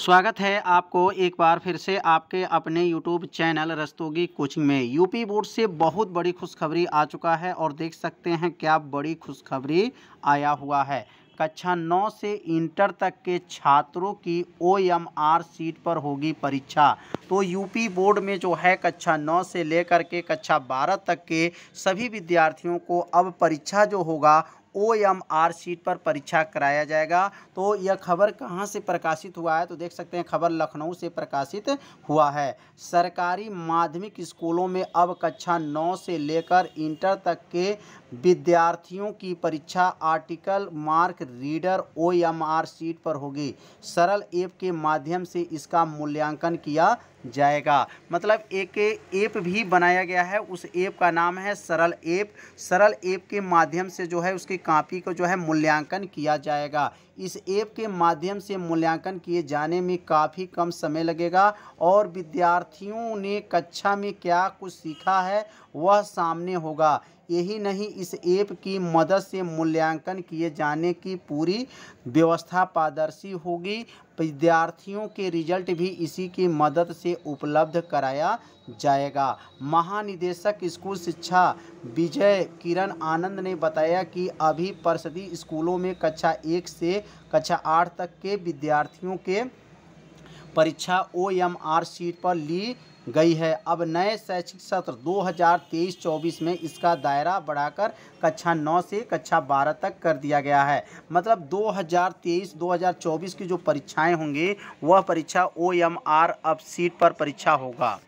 स्वागत है आपको एक बार फिर से आपके अपने यूट्यूब चैनल रस्तोगी कोचिंग में यूपी बोर्ड से बहुत बड़ी खुशखबरी आ चुका है और देख सकते हैं क्या बड़ी खुशखबरी आया हुआ है कक्षा नौ से इंटर तक के छात्रों की ओ एम आर सीट पर होगी परीक्षा तो यूपी बोर्ड में जो है कक्षा नौ से लेकर के कक्षा बारह तक के सभी विद्यार्थियों को अब परीक्षा जो होगा ओ एम आर सीट पर परीक्षा कराया जाएगा तो यह खबर कहाँ से प्रकाशित हुआ है तो देख सकते हैं खबर लखनऊ से प्रकाशित हुआ है सरकारी माध्यमिक स्कूलों में अब कक्षा नौ से लेकर इंटर तक के विद्यार्थियों की परीक्षा optical mark reader O M R sheet पर होगी सरल ऐप के माध्यम से इसका मूल्यांकन किया जाएगा मतलब एक ऐप भी बनाया गया है उस ऐप का नाम है सरल ऐप सरल ऐप के माध्यम से जो है उसकी कापी को जो है मूल्यांकन किया जाएगा इस ऐप के माध्यम से मूल्यांकन किए जाने में काफ़ी कम समय लगेगा और विद्यार्थियों ने कक्षा में क्या कुछ सीखा है वह सामने होगा यही नहीं इस ऐप की मदद से मूल्यांकन किए जाने की पूरी व्यवस्था पारदर्शी होगी विद्यार्थियों के रिजल्ट भी इसी की मदद से उपलब्ध कराया जाएगा महानिदेशक स्कूल शिक्षा विजय किरण आनंद ने बताया कि अभी परसदी स्कूलों में कक्षा एक से कक्षा आठ तक के विद्यार्थियों के परीक्षा ओ एम आर सीट पर ली गई है अब नए शैक्षिक सत्र 2023-24 में इसका दायरा बढ़ाकर कक्षा 9 से कक्षा 12 तक कर दिया गया है मतलब 2023-2024 की जो परीक्षाएं होंगी वह परीक्षा ओ एम आर अब सीट पर परीक्षा होगा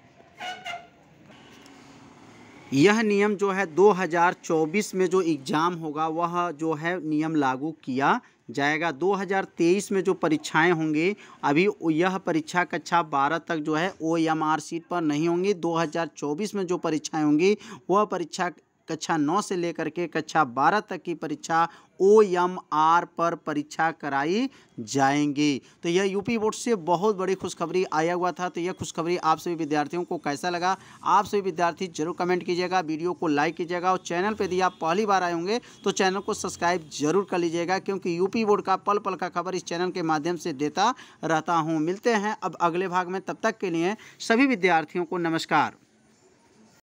यह नियम जो है 2024 में जो एग्ज़ाम होगा वह जो है नियम लागू किया जाएगा 2023 में जो परीक्षाएं होंगी अभी यह परीक्षा कक्षा 12 तक जो है ओ एम आर सीट पर नहीं होंगी 2024 में जो परीक्षाएं होंगी वह परीक्षा कक्षा नौ से लेकर के कक्षा बारह तक की परीक्षा ओ एम आर पर परीक्षा कराई जाएंगी तो यह यूपी बोर्ड से बहुत बड़ी खुशखबरी आया हुआ था तो यह खुशखबरी आप सभी विद्यार्थियों को कैसा लगा आप सभी विद्यार्थी जरूर कमेंट कीजिएगा वीडियो को लाइक कीजिएगा और चैनल पर यदि आप पहली बार आए होंगे तो चैनल को सब्सक्राइब जरूर कर लीजिएगा क्योंकि यूपी बोर्ड का पल पल का खबर इस चैनल के माध्यम से देता रहता हूँ मिलते हैं अब अगले भाग में तब तक के लिए सभी विद्यार्थियों को नमस्कार